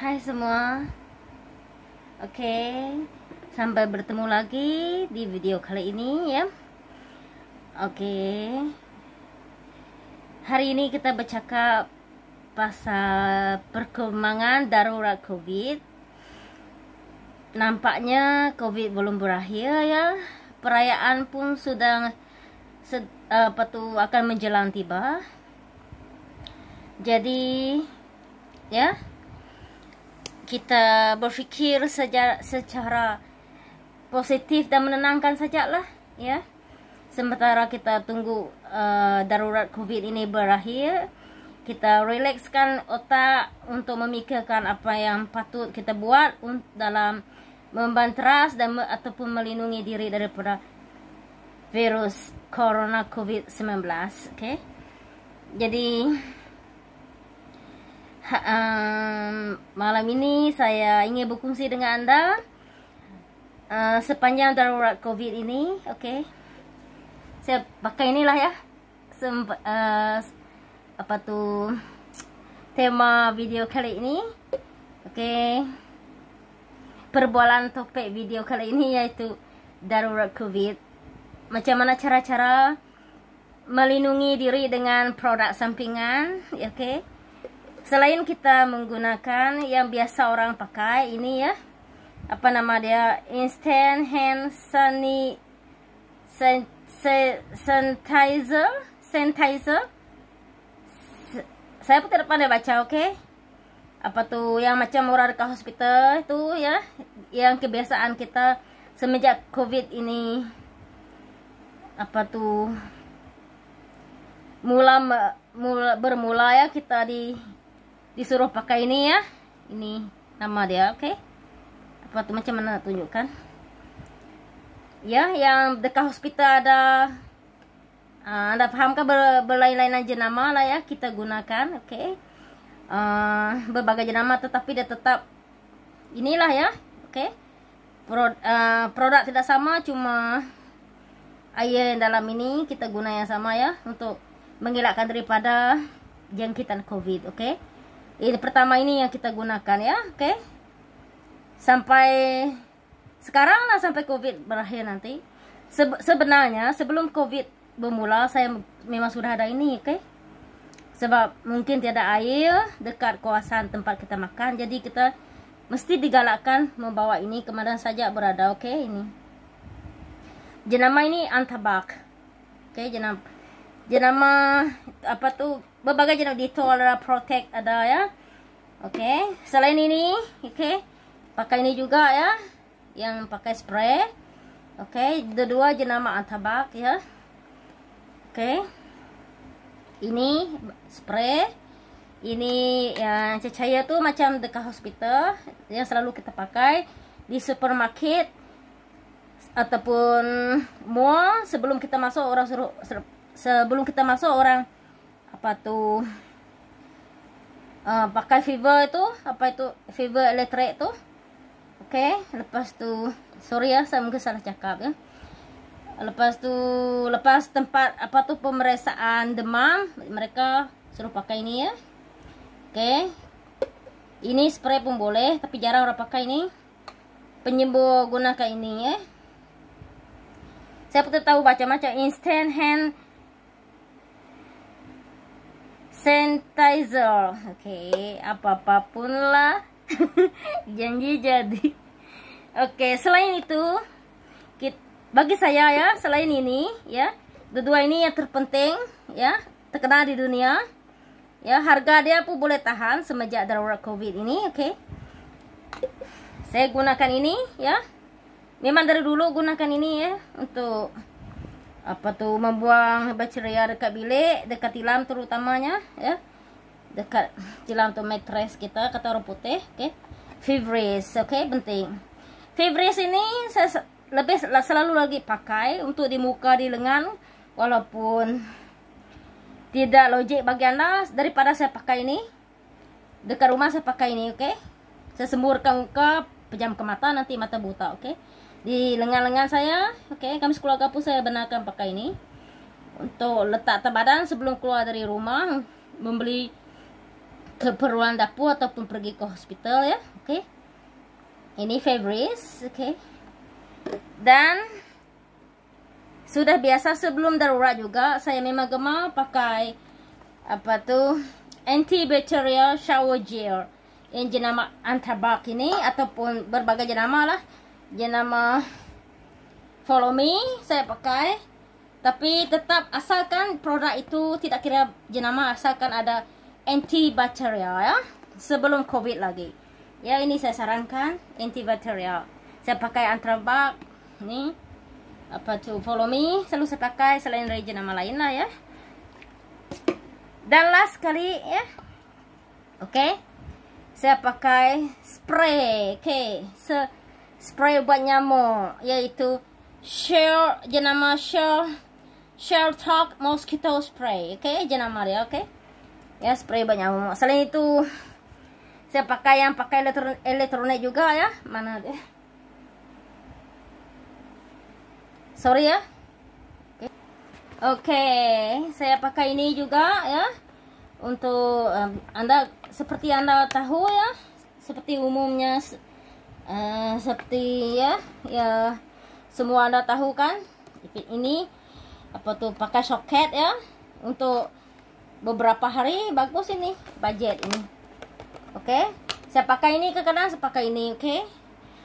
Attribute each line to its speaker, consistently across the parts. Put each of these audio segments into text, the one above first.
Speaker 1: Hai semua Oke Sampai bertemu lagi di video kali ini ya Oke Hari ini kita bercakap Pasal perkembangan darurat covid Nampaknya covid belum berakhir ya Perayaan pun sudah sed, eh, apa tuh akan menjelang tiba Jadi Ya kita berfikir saja secara positif dan menenangkan saja lah. ya sementara kita tunggu uh, darurat covid ini berakhir kita relaxkan otak untuk memikirkan apa yang patut kita buat dalam membanteras dan me ataupun melindungi diri daripada virus corona covid-19 Okay, jadi Ha, um, malam ini saya ingin berkongsi dengan anda uh, sepanjang darurat COVID ini. Okay. Saya pakai inilah ya. Semp uh, apa tu tema video kali ini. Okay. Perbualan topik video kali ini yaitu darurat COVID. Macam mana cara-cara melindungi diri dengan produk sampingan. Okay. selain kita menggunakan yang biasa orang pakai ini ya apa nama dia instant hand sunny sanitizer sanitizer saya pun tidak pandai baca oke okay? apa tuh yang macam murah ke hospital itu ya yang kebiasaan kita semenjak covid ini apa tuh mula, mula bermula ya kita di disuruh pakai ini ya. Ini nama dia, okey. Apa tu macam mana nak tunjukkan? Ya, yang dekat hospital ada uh, anda faham ke ber, berlain-lain aja nama lah ya kita gunakan, okey. Uh, berbagai jenis nama tetapi dia tetap inilah ya, okey. Pro, uh, produk tidak sama cuma air yang dalam ini kita guna yang sama ya untuk mengelakkan daripada jangkitan COVID, okey. ini pertama ini yang kita gunakan ya oke okay? sampai sekarang lah sampai covid berakhir nanti Se sebenarnya sebelum covid bermula saya memang sudah ada ini oke okay? sebab mungkin tiada air dekat kawasan tempat kita makan jadi kita mesti digalakkan membawa ini kemana saja berada oke okay? ini jenama ini antabak oke okay, jenama jenama apa tuh berbagai jenis detol ada protect ada ya. Okey, selain ini, okey. Pakai ini juga ya. Yang pakai spray. Okey, dua, dua jenama antabak ya. Okey. Ini spray. Ini yang cecaya tu macam dekat hospital yang selalu kita pakai di supermarket ataupun mall sebelum kita masuk orang suruh sebelum kita masuk orang apa tu uh, pakai fever tu apa itu fever elektrik tu okey lepas tu sorry ya saya mungkin salah cakap ya lepas tu lepas tempat apa tu pemeriksaan demam mereka suruh pakai ini ya okey ini spray pun boleh tapi jarang orang pakai ini penyembuh gunakan ini ya saya pun tahu baca macam instant hand sanitizer oke okay, apa apapun lah janji jadi oke okay, selain itu kita, bagi saya ya selain ini ya kedua ini yang terpenting ya terkenal di dunia ya harga dia pun boleh tahan semenjak darurat covid ini oke okay. saya gunakan ini ya memang dari dulu gunakan ini ya untuk apa tuh membuang bacteria dekat bilik dekat tilam terutamanya ya dekat tilam tuh mattress kita kata orang putih oke okay. Fibris oke penting febris ini saya lebih selalu lagi pakai untuk di muka di lengan walaupun tidak logik bagi anda daripada saya pakai ini dekat rumah saya pakai ini oke saya semburkan muka pejam ke mata nanti mata buta oke di lengan-lengan saya okay. kami sekeluarga pun saya benarkan pakai ini untuk letak tabadan sebelum keluar dari rumah membeli keperluan dapur ataupun pergi ke hospital ya okay. ini favoris okay. dan sudah biasa sebelum darurat juga saya memang gemar pakai apa tu antibacterial shower gel yang jenama antibak ini ataupun berbagai jenama lah dia nama follow me saya pakai tapi tetap asalkan produk itu tidak kira jenama asalkan ada antibacterial ya sebelum covid lagi ya ini saya sarankan antibacterial saya pakai antrabak ni apa tu follow me selalu saya pakai selain dari jenama lain lah ya dan last kali ya okay saya pakai spray okay se so, spray obat nyamuk yaitu share jenama share Shell Talk Mosquito Spray. Oke, okay? jenama dia, oke. Okay? Ya, spray obat nyamuk. Selain itu saya pakai yang pakai elektron elektronik juga ya. Mana deh? Sorry ya. Oke, okay. saya pakai ini juga ya. Untuk um, Anda seperti Anda tahu ya, seperti umumnya Eh, seperti ya ya semua anda tahu kan ini apa tuh pakai soket ya untuk beberapa hari bagus ini budget ini oke okay? saya pakai ini ke kanan saya pakai ini oke okay?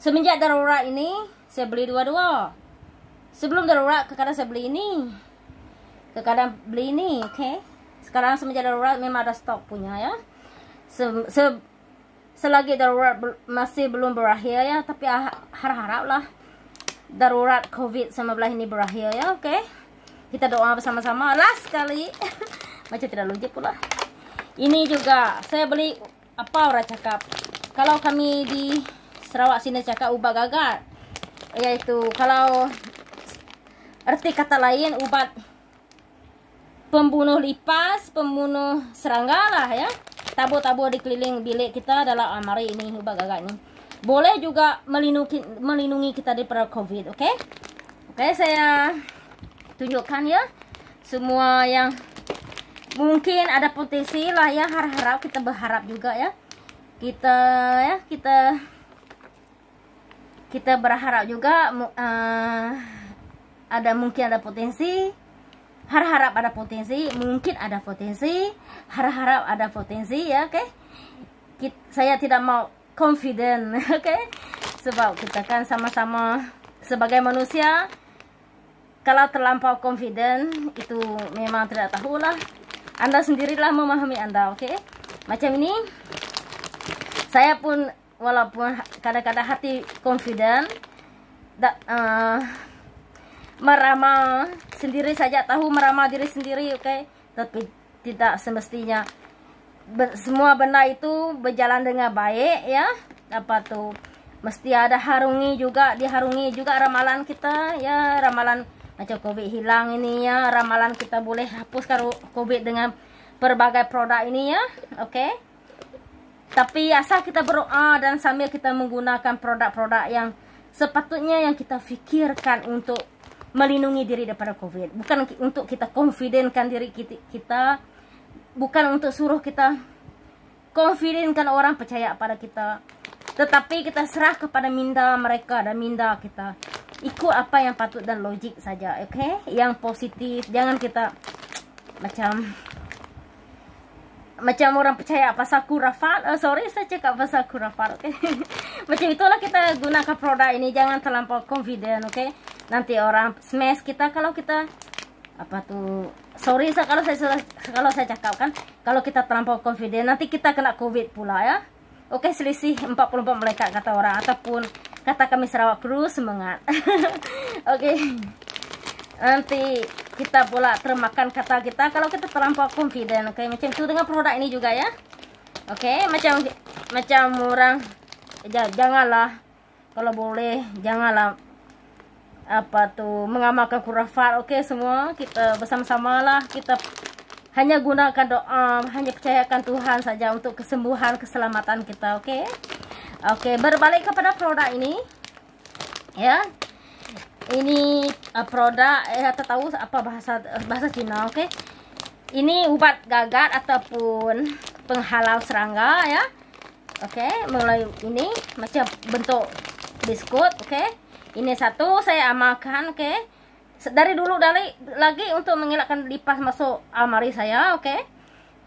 Speaker 1: semenjak darurat ini saya beli dua-dua sebelum darurat ke kanan saya beli ini ke kanan beli ini oke okay? sekarang semenjak darurat memang ada stok punya ya se, se selagi darurat masih belum berakhir ya tapi ah, harap haraplah darurat COVID-19 ini berakhir ya oke okay? kita doa bersama-sama last sekali macam tidak lucu pula ini juga saya beli apa orang cakap kalau kami di Sarawak sini cakap ubat gagal yaitu kalau arti kata lain ubat pembunuh lipas pembunuh serangga lah ya tabu-tabu di keliling bilik kita adalah amari ah, ini gagak ini boleh juga melindungi melindungi kita daripada covid oke okay? oke okay, saya tunjukkan ya semua yang mungkin ada potensi lah ya harap-harap kita berharap juga ya kita ya kita kita berharap juga uh, ada mungkin ada potensi harap-harap ada potensi mungkin ada potensi harap-harap ada potensi ya oke okay? saya tidak mau confident oke okay? sebab kita kan sama-sama sebagai manusia kalau terlampau confident itu memang tidak tahulah anda sendirilah memahami anda oke okay? macam ini saya pun walaupun kadang-kadang hati confident da, uh, meramal sendiri saja tahu meramal diri sendiri oke okay? tapi tidak semestinya semua benda itu berjalan dengan baik ya apa tuh mesti ada harungi juga diharungi juga ramalan kita ya ramalan macam covid hilang ini ya ramalan kita boleh hapus kalau covid dengan berbagai produk ini ya oke okay? tapi asal kita berdoa dan sambil kita menggunakan produk-produk yang sepatutnya yang kita pikirkan untuk melindungi diri daripada covid bukan untuk kita confidentkan diri kita, bukan untuk suruh kita confidentkan orang percaya pada kita tetapi kita serah kepada minda mereka dan minda kita ikut apa yang patut dan logik saja oke okay? yang positif jangan kita macam macam orang percaya pasal kurafat oh, eh, sorry saya cakap pasal kurafat oke okay? macam itulah kita gunakan produk ini jangan terlampau confident oke okay? nanti orang smash kita kalau kita apa tuh sorry kalau saya kalau saya cakap kan kalau kita terlampau confident nanti kita kena covid pula ya oke selisih 44 mereka kata orang ataupun kata kami Sarawak Kru semangat oke nanti kita pula termakan kata kita kalau kita terlampau confident oke macam itu dengan produk ini juga ya oke macam macam orang janganlah kalau boleh janganlah apa tuh mengamalkan kurafat oke okay, semua kita bersama-sama lah kita hanya gunakan doa hanya percayakan Tuhan saja untuk kesembuhan keselamatan kita oke okay? oke okay, berbalik kepada produk ini ya ini uh, produk eh atau tahu apa bahasa bahasa Cina oke okay? ini obat gagat ataupun penghalau serangga ya oke okay, mulai ini macam bentuk biskut oke okay? ini satu saya amalkan oke okay. dari dulu dari lagi untuk mengelakkan lipas masuk almari saya oke okay.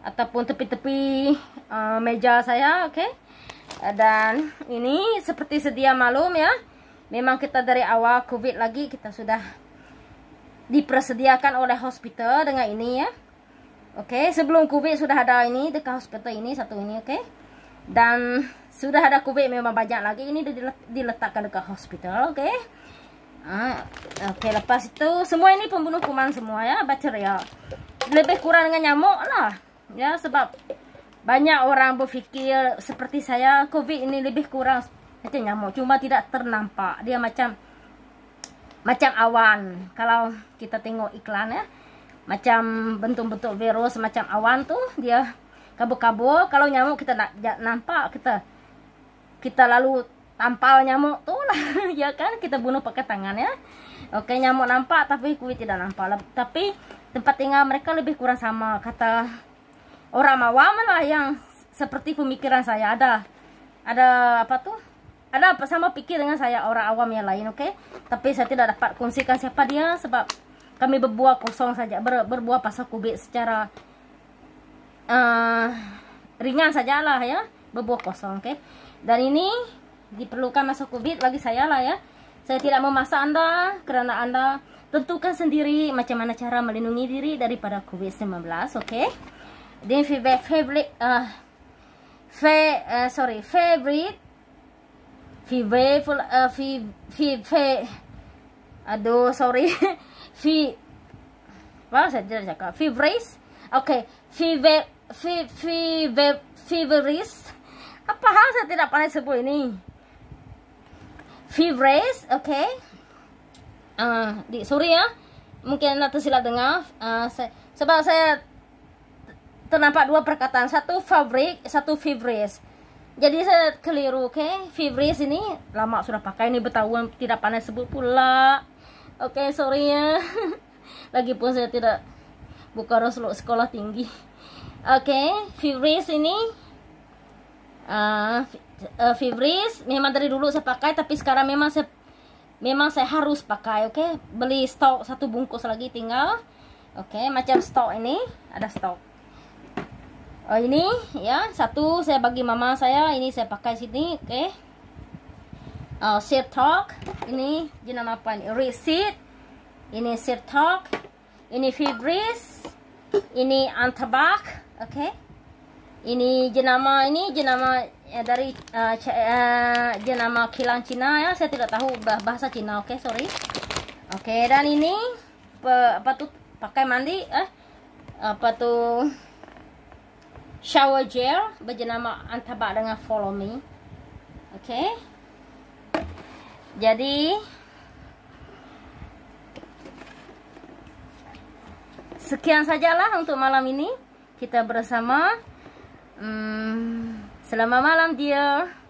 Speaker 1: ataupun tepi-tepi uh, meja saya oke okay. Eh, dan ini seperti sedia malum ya memang kita dari awal covid lagi kita sudah dipersediakan oleh hospital dengan ini ya oke okay. sebelum covid sudah ada ini dekat hospital ini satu ini oke okay. dan sudah ada covid memang banyak lagi ini diletakkan dekat hospital oke okay? ah, oke okay, lepas itu semua ini pembunuh kuman semua ya bacteria ya. lebih kurang dengan nyamuk lah ya sebab banyak orang berfikir seperti saya covid ini lebih kurang macam nyamuk cuma tidak ternampak dia macam macam awan kalau kita tengok iklan ya macam bentuk-bentuk virus macam awan tuh dia kabur-kabur kalau nyamuk kita nak nampak kita kita lalu tampal nyamuk tuh lah ya kan kita bunuh pakai tangan ya oke nyamuk nampak tapi kuih tidak nampak tapi tempat tinggal mereka lebih kurang sama kata orang awam lah yang seperti pemikiran saya ada ada apa tuh ada apa sama pikir dengan saya orang awam yang lain oke okay? tapi saya tidak dapat kongsikan siapa dia sebab kami berbuah kosong saja ber, berbuah pasal kubik secara uh, ringan sajalah ya berbuah kosong oke okay? dan ini diperlukan masuk kubit bagi saya lah ya saya tidak memaksa anda karena anda tentukan sendiri macam mana cara melindungi diri daripada COVID-19 oke okay? dan feedback fabric uh, eh, fe, uh, sorry fabric feedback uh, fib, aduh sorry fi apa saya tidak cakap fibris oke okay. feedback feedback fibris apa hal saya tidak pandai sebut ini Fibres, oke okay. uh, di sorry ya mungkin anda tersilap dengar uh, ah, saya, sebab saya terdapat dua perkataan satu fabric satu fibres jadi saya keliru oke okay? ini lama sudah pakai ini bertahun tidak pandai sebut pula oke okay, sorry ya lagipun saya tidak buka rosluk sekolah tinggi oke okay, ini uh, uh, Fibris memang dari dulu saya pakai tapi sekarang memang saya memang saya harus pakai oke okay? beli stok satu bungkus lagi tinggal oke okay, macam stok ini ada stok oh ini ya satu saya bagi mama saya ini saya pakai sini oke okay. uh, talk ini jenama apa ini receipt ini talk ini Fibris ini Antabak oke okay ini jenama ini jenama ya, dari uh, uh, jenama kilang Cina ya saya tidak tahu bahasa Cina oke okay, sorry oke okay, dan ini pe, apa tuh pakai mandi eh apa tuh shower gel berjenama antabak dengan follow me oke okay? jadi sekian sajalah untuk malam ini kita bersama Hmm, selamat malam dear.